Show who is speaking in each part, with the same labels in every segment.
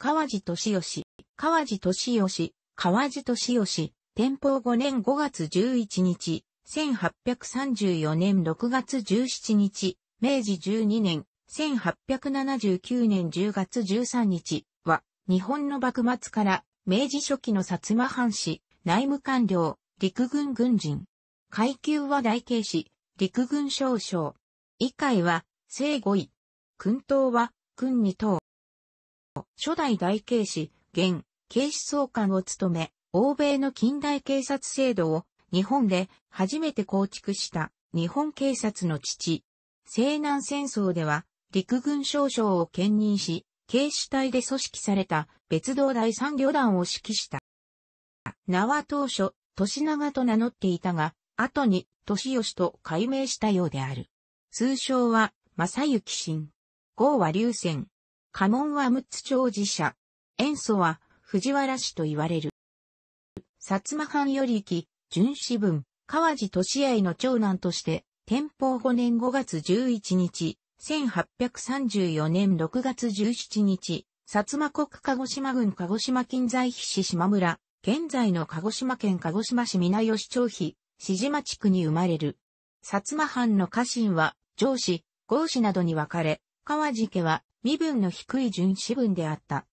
Speaker 1: 川地敏義、川地敏義、川地敏義、天保5年5月11日、1834年6月17日、明治12年、1879年10月13日は、日本の幕末から明治初期の薩摩藩士、内務官僚、陸軍軍人。階級は大慶士、陸軍少将。以下は、正五位。君頭は、君二等。初代大警視、現、警視総監を務め、欧米の近代警察制度を日本で初めて構築した日本警察の父。西南戦争では陸軍少将を兼任し、警視隊で組織された別動第三旅団を指揮した。名は当初、年長と名乗っていたが、後に、年吉と改名したようである。通称は、正幸新。号は流線。家紋は六つ長寺社。塩素は藤原氏と言われる。薩摩藩より行き、巡視文、川地俊愛の長男として、天保5年5月11日、1834年6月17日、薩摩国鹿児島郡鹿児島近在比市島村、現在の鹿児島県鹿児島市南吉町比、市島地区に生まれる。薩摩藩の家臣は、上司、合司などに分かれ、川地家は身分の低い純子分であった。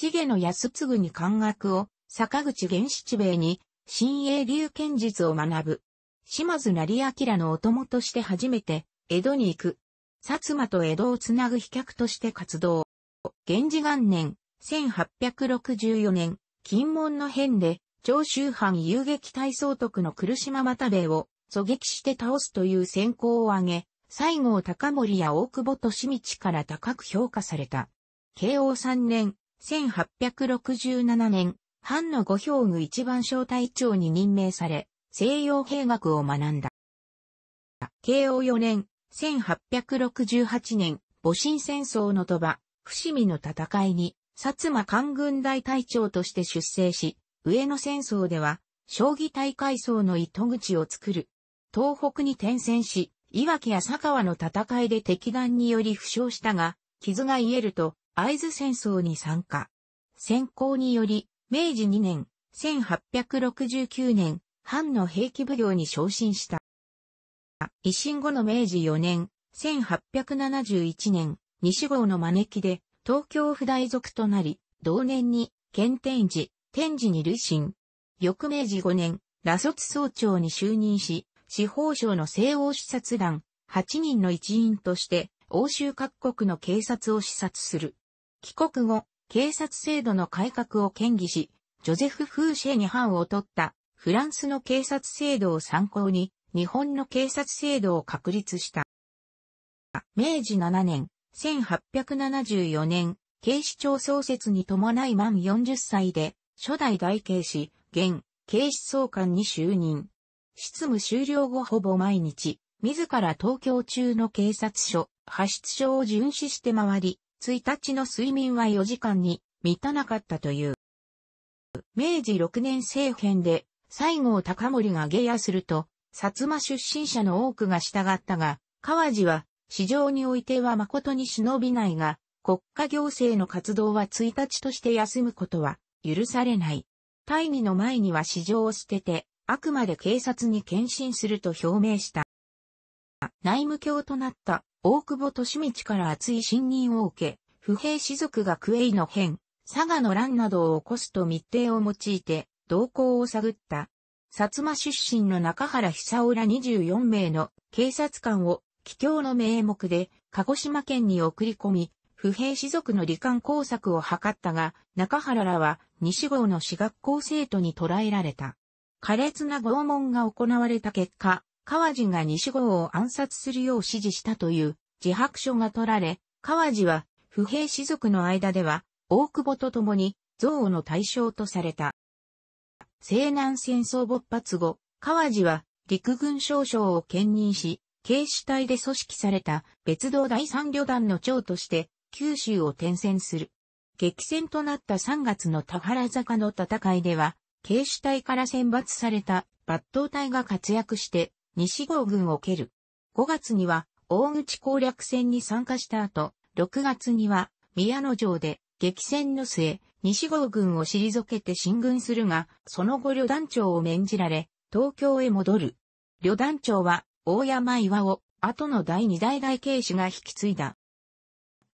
Speaker 1: 重野安次に漢学を、坂口源七兵衛に、新英流剣術を学ぶ。島津成明のお供として初めて、江戸に行く。薩摩と江戸をつなぐ飛脚として活動。源氏元年、1864年、金門の変で、長州藩遊撃大総督の来島又兵衛を狙撃して倒すという先行を挙げ、西郷隆盛や大久保利道から高く評価された。慶応3年、1867年、藩の五兵具一番小隊長に任命され、西洋兵学を学んだ。慶応4年、1868年、戊辰戦争の鳥羽、伏見の戦いに、薩摩官軍大隊長として出征し、上野戦争では、将棋大会層の糸口を作る。東北に転戦し、岩木や佐川の戦いで敵弾により負傷したが、傷が癒えると、合津戦争に参加。先行により、明治2年、1869年、藩の兵器奉行に昇進した。維新後の明治4年、1871年、西郷の招きで、東京府大族となり、同年に、県天寺、天寺に累進。翌明治5年、羅卒総長に就任し、司法省の西欧視察団、8人の一員として、欧州各国の警察を視察する。帰国後、警察制度の改革を建議し、ジョゼフ・フーシェに判を取ったフランスの警察制度を参考に、日本の警察制度を確立した。明治7年、1874年、警視庁創設に伴い満40歳で、初代大警視、現、警視総監に就任。執務終了後ほぼ毎日、自ら東京中の警察署、派出所を巡視して回り、1日の睡眠は4時間に満たなかったという。明治6年政変で、西郷隆盛が下野すると、薩摩出身者の多くが従ったが、川路は、市場においては誠に忍びないが、国家行政の活動は1日として休むことは許されない。大義の前には市場を捨てて、あくまで警察に献身すると表明した。内務卿となった大久保利道から厚い信任を受け、不平士族がクエイの変、佐賀の乱などを起こすと密偵を用いて、動向を探った。薩摩出身の中原久浦二24名の警察官を、帰郷の名目で、鹿児島県に送り込み、不平士族の罹患工作を図ったが、中原らは西郷の私学校生徒に捕らえられた。苛烈な拷問が行われた結果、川地が西郷を暗殺するよう指示したという自白書が取られ、川地は不平士族の間では大久保と共に憎悪の対象とされた。西南戦争勃発後、川地は陸軍少将を兼任し、警視隊で組織された別動第三旅団の長として九州を転戦する。激戦となった3月の田原坂の戦いでは、警視隊から選抜された抜刀隊が活躍して西郷軍を蹴る。5月には大口攻略戦に参加した後、6月には宮野城で激戦の末、西郷軍を退けて進軍するが、その後旅団長を免じられ、東京へ戻る。旅団長は大山岩を後の第二代大警視が引き継いだ。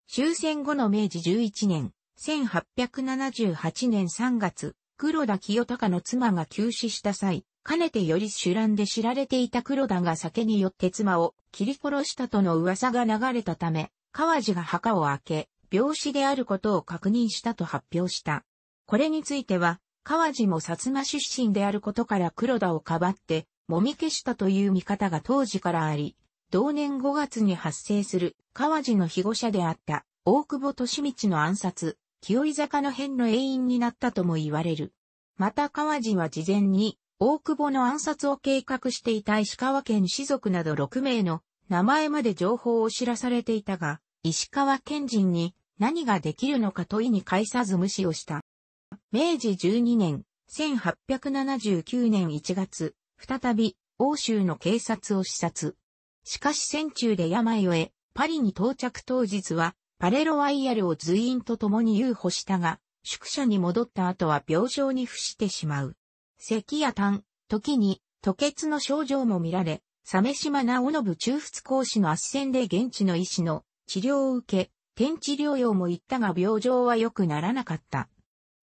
Speaker 1: 終戦後の明治11年、1878年3月、黒田清隆の妻が急死した際、かねてより酒乱で知られていた黒田が酒によって妻を切り殺したとの噂が流れたため、川路が墓を開け、病死であることを確認したと発表した。これについては、川路も薩摩出身であることから黒田をかばって、もみ消したという見方が当時からあり、同年5月に発生する川路の被護者であった大久保利道の暗殺、清井坂の変の永遠になったとも言われる。また川路は事前に、大久保の暗殺を計画していた石川県士族など6名の名前まで情報を知らされていたが、石川県人に何ができるのか問いに返さず無視をした。明治12年、1879年1月、再び欧州の警察を視察。しかし戦中で病を得、パリに到着当日はパレロワイヤルを随員と共に遊歩したが、宿舎に戻った後は病状に伏してしまう。咳や痰、時に、吐血の症状も見られ、サメ島直信中仏講師の圧戦で現地の医師の治療を受け、天地療養も行ったが病状は良くならなかった。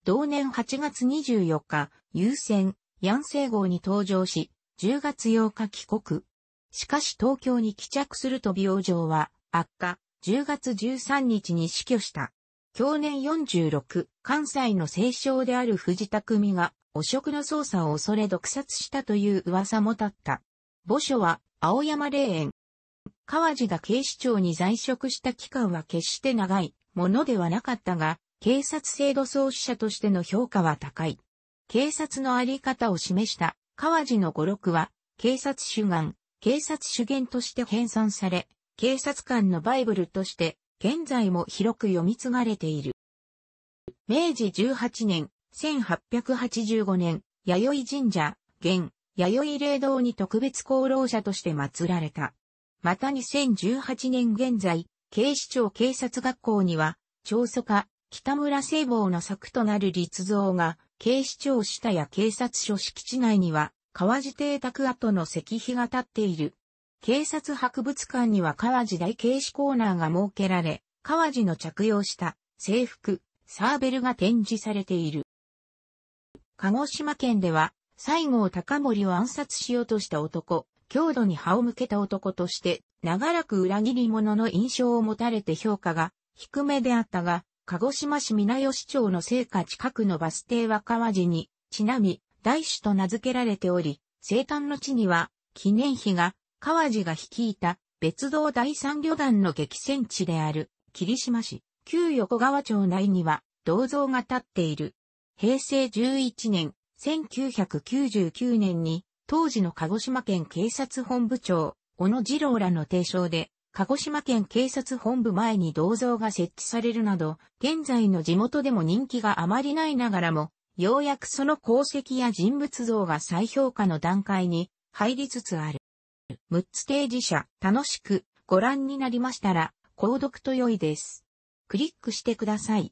Speaker 1: 同年8月24日、優先、ヤンセイ号に搭乗し、10月8日帰国。しかし東京に帰着すると病状は悪化、10月13日に死去した。去年46、関西の清少である藤田組が汚職の捜査を恐れ毒殺したという噂も立った。墓所は青山霊園。川地が警視庁に在職した期間は決して長いものではなかったが、警察制度創始者としての評価は高い。警察のあり方を示した川地の語録は、警察主眼、警察主言として編纂され、警察官のバイブルとして、現在も広く読み継がれている。明治18年、1885年、弥生神社、現、弥生霊堂に特別功労者として祀られた。また2018年現在、警視庁警察学校には、長祖家、北村聖望の作となる立像が、警視庁下や警察署敷地内には、川地邸宅跡の石碑が立っている。警察博物館には川地大警視コーナーが設けられ、川地の着用した制服、サーベルが展示されている。鹿児島県では、西郷隆盛を暗殺しようとした男、強度に歯を向けた男として、長らく裏切り者の印象を持たれて評価が低めであったが、鹿児島市皆吉町の聖火近くのバス停は川地に、ちなみ、大主と名付けられており、生誕の地には、記念碑が川路が率いた別道第三旅団の激戦地である霧島市、旧横川町内には銅像が建っている。平成11年、1999年に当時の鹿児島県警察本部長、小野次郎らの提唱で、鹿児島県警察本部前に銅像が設置されるなど、現在の地元でも人気があまりないながらも、ようやくその功績や人物像が再評価の段階に入りつつある。6つ提示者、楽しくご覧になりましたら、購読と良いです。クリックしてください。